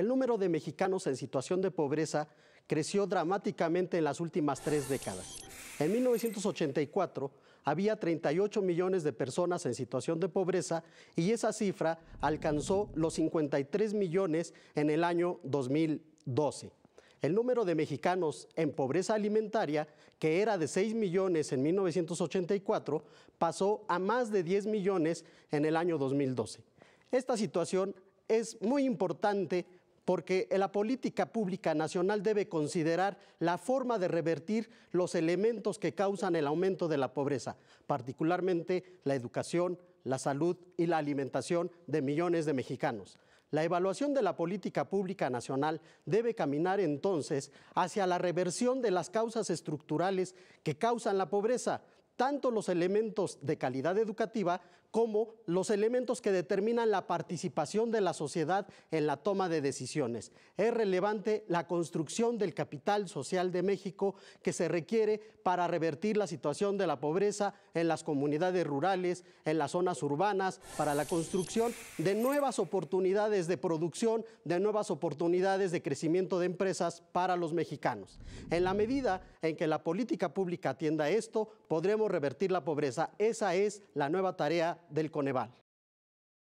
el número de mexicanos en situación de pobreza creció dramáticamente en las últimas tres décadas. En 1984 había 38 millones de personas en situación de pobreza y esa cifra alcanzó los 53 millones en el año 2012. El número de mexicanos en pobreza alimentaria, que era de 6 millones en 1984, pasó a más de 10 millones en el año 2012. Esta situación es muy importante porque la política pública nacional debe considerar la forma de revertir los elementos que causan el aumento de la pobreza, particularmente la educación, la salud y la alimentación de millones de mexicanos. La evaluación de la política pública nacional debe caminar entonces hacia la reversión de las causas estructurales que causan la pobreza, tanto los elementos de calidad educativa como los elementos que determinan la participación de la sociedad en la toma de decisiones. Es relevante la construcción del capital social de México que se requiere para revertir la situación de la pobreza en las comunidades rurales, en las zonas urbanas, para la construcción de nuevas oportunidades de producción, de nuevas oportunidades de crecimiento de empresas para los mexicanos. En la medida en que la política pública atienda esto, podremos revertir la pobreza. Esa es la nueva tarea del Coneval.